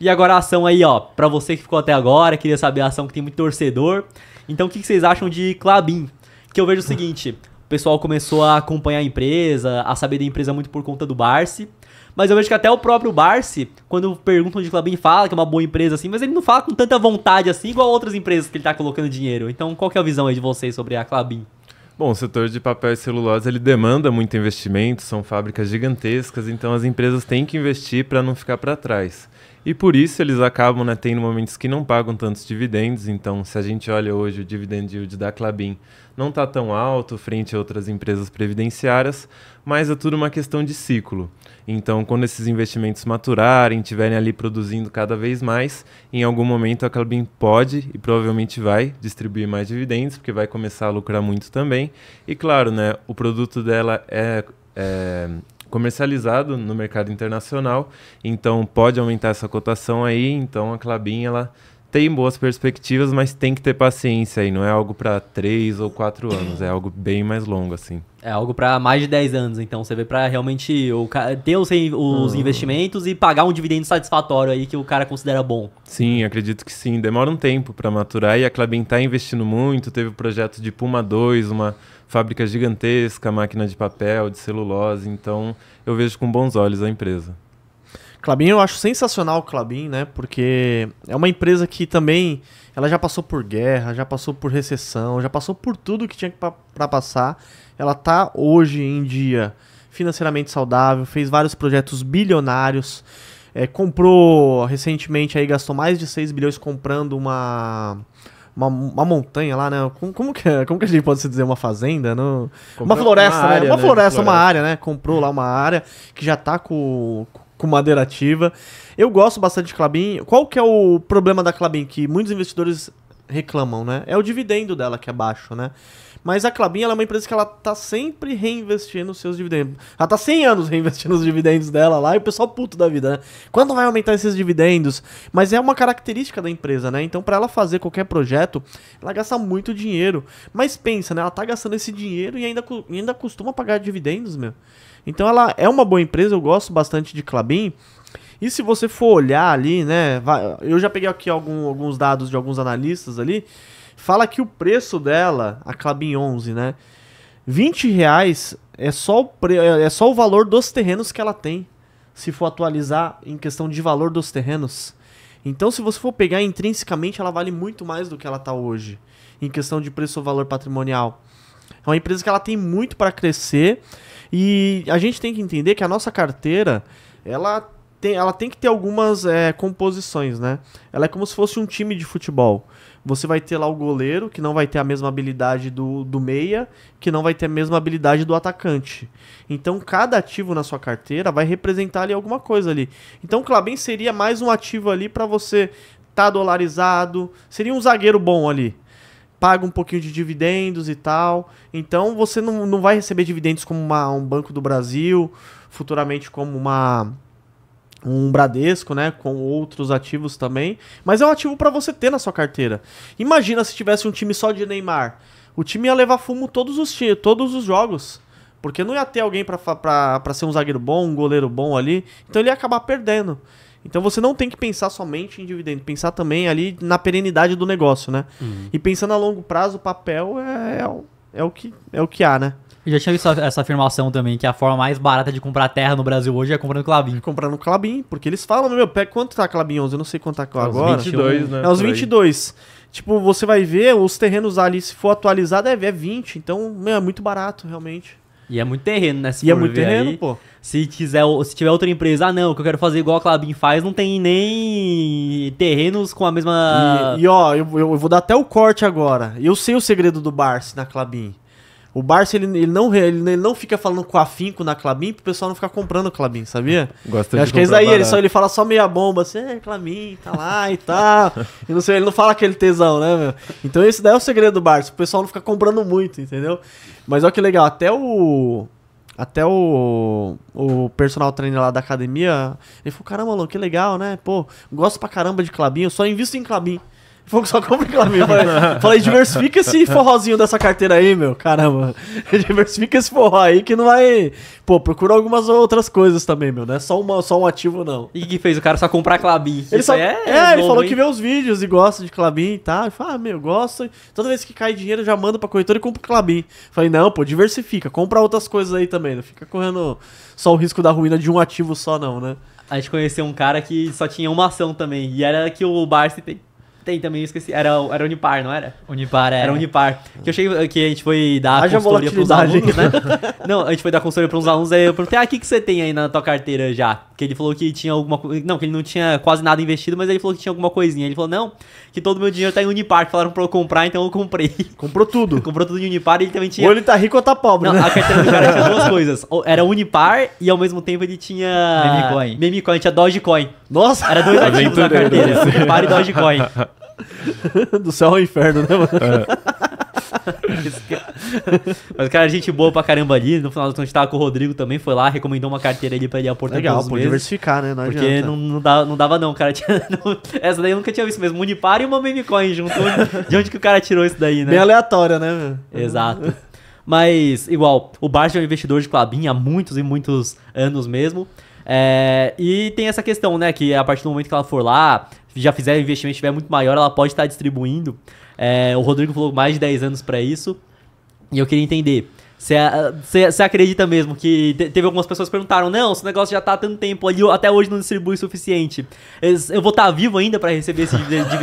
E agora a ação aí, ó, para você que ficou até agora, queria saber a ação que tem muito torcedor. Então, o que, que vocês acham de Clabin? Que eu vejo o seguinte, o pessoal começou a acompanhar a empresa, a saber da empresa muito por conta do Barsi. Mas eu vejo que até o próprio Barsi, quando perguntam de Clabin, fala que é uma boa empresa assim, mas ele não fala com tanta vontade assim, igual outras empresas que ele está colocando dinheiro. Então, qual que é a visão aí de vocês sobre a Clabin? Bom, o setor de papel e celulose ele demanda muito investimento, são fábricas gigantescas, então as empresas têm que investir para não ficar para trás. E por isso eles acabam né, tendo momentos que não pagam tantos dividendos. Então, se a gente olha hoje o dividend yield da Clabin não está tão alto frente a outras empresas previdenciárias, mas é tudo uma questão de ciclo. Então, quando esses investimentos maturarem, tiverem ali produzindo cada vez mais, em algum momento a Clabin pode e provavelmente vai distribuir mais dividendos, porque vai começar a lucrar muito também. E claro, né, o produto dela é, é comercializado no mercado internacional, então pode aumentar essa cotação aí, então a Clabin ela tem boas perspectivas, mas tem que ter paciência aí. Não é algo para três ou quatro anos, é algo bem mais longo, assim. É algo para mais de 10 anos, então você vê para realmente o ter os, os hum. investimentos e pagar um dividendo satisfatório aí que o cara considera bom. Sim, acredito que sim. Demora um tempo para maturar e a Clabin tá investindo muito. Teve o projeto de Puma 2, uma fábrica gigantesca, máquina de papel, de celulose. Então eu vejo com bons olhos a empresa. Clabin eu acho sensacional o Clabin, né? Porque é uma empresa que também ela já passou por guerra, já passou por recessão, já passou por tudo que tinha para passar. Ela tá hoje em dia financeiramente saudável, fez vários projetos bilionários, é, comprou recentemente aí gastou mais de 6 bilhões comprando uma uma, uma, montanha lá, né? Como, como, que, é, como que a gente pode se dizer uma fazenda? não? Né? Né? Né, uma floresta, uma área, né? Uma floresta, né? floresta, uma área, né? Comprou lá uma área que já tá com com madeira ativa. Eu gosto bastante de Clabin. Qual que é o problema da Clabin? Que muitos investidores reclamam, né? É o dividendo dela que é baixo, né? Mas a Clabin ela é uma empresa que ela tá sempre reinvestindo os seus dividendos. Ela tá 100 anos reinvestindo os dividendos dela lá e o pessoal puto da vida, né? Quando vai aumentar esses dividendos? Mas é uma característica da empresa, né? Então, para ela fazer qualquer projeto, ela gasta muito dinheiro. Mas pensa, né? Ela tá gastando esse dinheiro e ainda, e ainda costuma pagar dividendos, meu. Então, ela é uma boa empresa, eu gosto bastante de Clabin. E se você for olhar ali, né? Eu já peguei aqui algum, alguns dados de alguns analistas ali. Fala que o preço dela, a Clabin 11, né? 20 reais é só, o pre... é só o valor dos terrenos que ela tem. Se for atualizar em questão de valor dos terrenos. Então, se você for pegar intrinsecamente, ela vale muito mais do que ela está hoje. Em questão de preço ou valor patrimonial. É uma empresa que ela tem muito para crescer. E a gente tem que entender que a nossa carteira, ela tem, ela tem que ter algumas é, composições, né? Ela é como se fosse um time de futebol. Você vai ter lá o goleiro, que não vai ter a mesma habilidade do, do meia, que não vai ter a mesma habilidade do atacante. Então, cada ativo na sua carteira vai representar ali alguma coisa ali. Então, o Clabin seria mais um ativo ali para você tá dolarizado, seria um zagueiro bom ali paga um pouquinho de dividendos e tal. Então você não, não vai receber dividendos como uma, um Banco do Brasil, futuramente como uma um Bradesco, né, com outros ativos também, mas é um ativo para você ter na sua carteira. Imagina se tivesse um time só de Neymar, o time ia levar fumo todos os todos os jogos, porque não ia ter alguém para ser um zagueiro bom, um goleiro bom ali, então ele ia acabar perdendo. Então você não tem que pensar somente em dividendo, pensar também ali na perenidade do negócio, né? Uhum. E pensando a longo prazo, o papel é, é, o, é o que é o que há, né? Eu já tinha visto essa afirmação também, que a forma mais barata de comprar terra no Brasil hoje é comprando Clabin. É comprando Clabin, porque eles falam, meu, pé, quanto tá Clabin 11? Eu não sei quanto tá é agora. É os 22, né? É os 22. Tipo, você vai ver, os terrenos ali, se for atualizado, é, 20. É então, meu, é muito barato, realmente. E é muito terreno, né? Se e é muito terreno, aí, pô. Se, quiser, se tiver outra empresa, ah, não, que eu quero fazer igual a Clabin faz, não tem nem terrenos com a mesma. E, e ó, eu, eu, vou dar até o corte agora. Eu sei o segredo do Barça na Clabin. O Barça, ele, ele, não, ele, ele, não fica falando com afinco na Clabin pro pessoal não ficar comprando Clabin, sabia? Gosta de acho que é isso aí, ele, só, ele fala só meia bomba, assim, é, Clabin, tá lá e tal. e não sei, ele não fala aquele tesão, né, meu? Então esse daí é o segredo do Barça, o pessoal não fica comprando muito, entendeu? Mas olha que legal, até o. Até o, o personal trainer lá da academia, ele falou, caramba, Alô, que legal, né? Pô, gosto pra caramba de Clabin, eu só invisto em Clabin. Fogo só compra clabin, Falei, diversifica esse forrozinho dessa carteira aí, meu. Caramba. diversifica esse forró aí que não vai. Pô, procura algumas outras coisas também, meu. Não é só, uma, só um ativo, não. E que fez o cara só comprar Clabin? Ele só... é, é, ele falou hein? que vê os vídeos e gosta de Clabin e tal. Eu falei, ah, meu, gosta. Toda vez que cai dinheiro, já manda pra corretora e compra Clabin. Falei, não, pô, diversifica. Compra outras coisas aí também. Não fica correndo só o risco da ruína de um ativo só, não, né? A gente conheceu um cara que só tinha uma ação também. E era que o Barça tem tem também, esqueci. Era, era Unipar, não era? Unipar, é. Era Unipar. Que eu cheguei, que a gente foi dar Haja consultoria pros alunos, né? não, a gente foi dar consultoria pros alunos, aí eu perguntei, ah, o que, que você tem aí na tua carteira já? Que ele falou que tinha alguma coisa, não, que ele não tinha quase nada investido, mas ele falou que tinha alguma coisinha. Ele falou, não, que todo o meu dinheiro tá em Unipar, que falaram pra eu comprar, então eu comprei. Comprou tudo. Comprou tudo em Unipar e ele também tinha... Ou ele tá rico ou tá pobre, não, né? a carteira do cara tinha duas coisas. Era Unipar e ao mesmo tempo ele tinha... Memecoin. Memecoin, tinha Dogecoin. Nossa! Era dois ativos na carteira, Unipar e Dogecoin. Do céu ao inferno, né, mano? É. é. Mas, cara, gente boa pra caramba ali. No final do a gente tava com o Rodrigo também, foi lá, recomendou uma carteira ali pra ele aportar Legal, por meses, diversificar, né? Não porque não, não, dava, não dava, não, cara. Tinha, não, essa daí eu nunca tinha visto mesmo. Unipar e uma meme coin juntou. de onde que o cara tirou isso daí, né? Bem aleatória, né? Exato. Mas, igual, o Bart é um investidor de Clabin há muitos e muitos anos mesmo. É, e tem essa questão, né? Que a partir do momento que ela for lá, já fizer investimento estiver muito maior, ela pode estar distribuindo. É, o Rodrigo falou mais de 10 anos para isso. E eu queria entender você ah, acredita mesmo que teve algumas pessoas que perguntaram: não, esse negócio já tá há tanto tempo ali, até hoje não distribui o suficiente. Eu vou estar tá vivo ainda para receber esse dividendo de se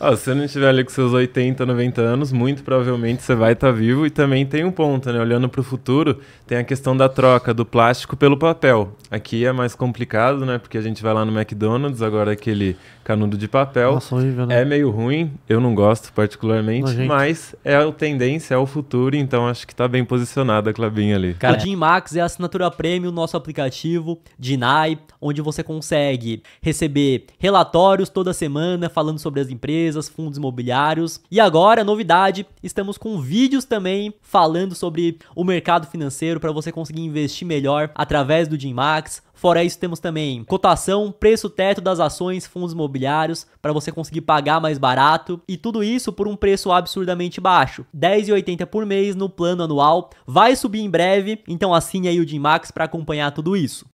você não estiver ali com seus 80, 90 anos, muito provavelmente você vai estar tá vivo. E também tem um ponto, né? Olhando para o futuro, tem a questão da troca do plástico pelo papel. Aqui é mais complicado, né? Porque a gente vai lá no McDonald's, agora é aquele canudo de papel. Nossa, horrível, né? É meio ruim, eu não gosto particularmente, mas é a tendência, é o futuro, então acho que tá bem posicionada a Clabin ali. Cara, o Gym Max é a assinatura premium nosso aplicativo nai, onde você consegue receber relatórios toda semana falando sobre as empresas, fundos imobiliários. E agora, novidade, estamos com vídeos também falando sobre o mercado financeiro para você conseguir investir melhor através do Gym Max Fora isso, temos também cotação, preço teto das ações, fundos imobiliários, para você conseguir pagar mais barato, e tudo isso por um preço absurdamente baixo, R$10,80 por mês no plano anual. Vai subir em breve, então assine aí o Dimax para acompanhar tudo isso.